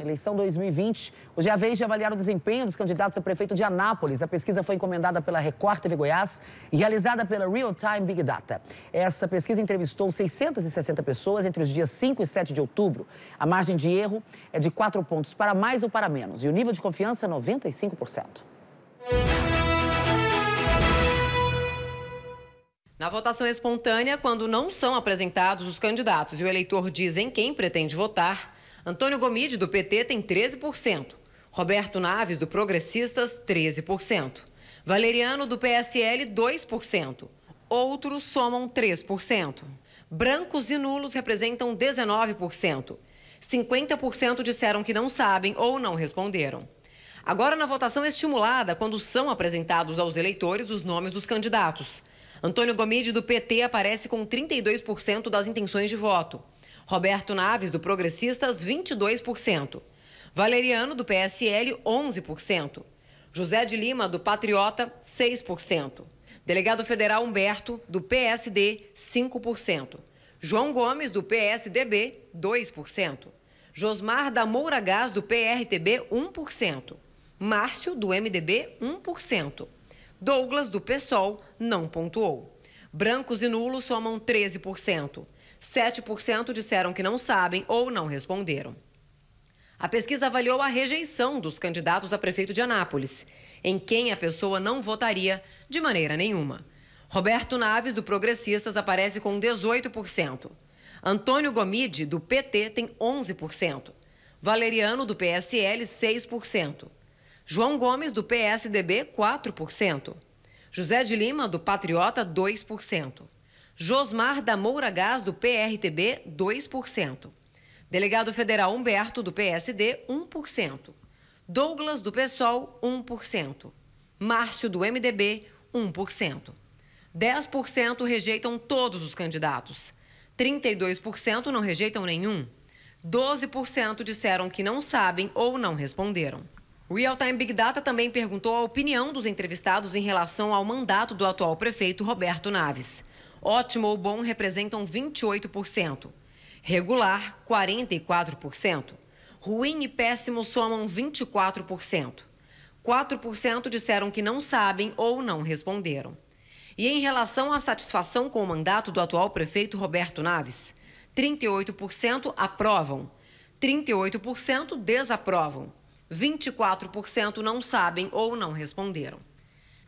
eleição 2020, hoje é a vez de avaliar o desempenho dos candidatos a prefeito de Anápolis. A pesquisa foi encomendada pela Record TV Goiás e realizada pela Real Time Big Data. Essa pesquisa entrevistou 660 pessoas entre os dias 5 e 7 de outubro. A margem de erro é de 4 pontos para mais ou para menos e o nível de confiança é 95%. Na votação espontânea, quando não são apresentados os candidatos e o eleitor diz em quem pretende votar, Antônio Gomide, do PT, tem 13%. Roberto Naves, do Progressistas, 13%. Valeriano, do PSL, 2%. Outros somam 3%. Brancos e nulos representam 19%. 50% disseram que não sabem ou não responderam. Agora, na votação estimulada, quando são apresentados aos eleitores os nomes dos candidatos. Antônio Gomide, do PT, aparece com 32% das intenções de voto. Roberto Naves, do Progressistas, 22%. Valeriano, do PSL, 11%. José de Lima, do Patriota, 6%. Delegado Federal Humberto, do PSD, 5%. João Gomes, do PSDB, 2%. Josmar da Moura Gás, do PRTB, 1%. Márcio, do MDB, 1%. Douglas, do PSOL, não pontuou. Brancos e nulos somam 13%. 7% disseram que não sabem ou não responderam. A pesquisa avaliou a rejeição dos candidatos a prefeito de Anápolis, em quem a pessoa não votaria de maneira nenhuma. Roberto Naves, do Progressistas, aparece com 18%. Antônio Gomide, do PT, tem 11%. Valeriano, do PSL, 6%. João Gomes, do PSDB, 4%. José de Lima, do Patriota, 2%. Josmar da Moura Gás, do PRTB, 2%. Delegado Federal Humberto, do PSD, 1%. Douglas, do PSOL, 1%. Márcio, do MDB, 1%. 10% rejeitam todos os candidatos. 32% não rejeitam nenhum. 12% disseram que não sabem ou não responderam. Real Time Big Data também perguntou a opinião dos entrevistados em relação ao mandato do atual prefeito Roberto Naves. Ótimo ou bom representam 28%, regular 44%, ruim e péssimo somam 24%. 4% disseram que não sabem ou não responderam. E em relação à satisfação com o mandato do atual prefeito Roberto Naves, 38% aprovam, 38% desaprovam 24% não sabem ou não responderam.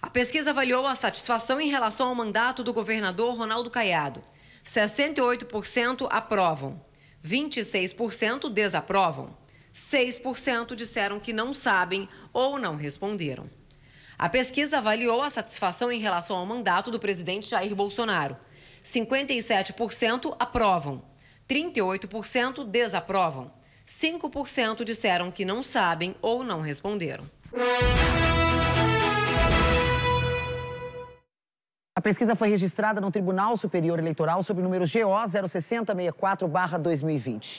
A pesquisa avaliou a satisfação em relação ao mandato do governador Ronaldo Caiado. 68% aprovam, 26% desaprovam, 6% disseram que não sabem ou não responderam. A pesquisa avaliou a satisfação em relação ao mandato do presidente Jair Bolsonaro. 57% aprovam, 38% desaprovam 5% disseram que não sabem ou não responderam. A pesquisa foi registrada no Tribunal Superior Eleitoral sob o número GO 06064-2020.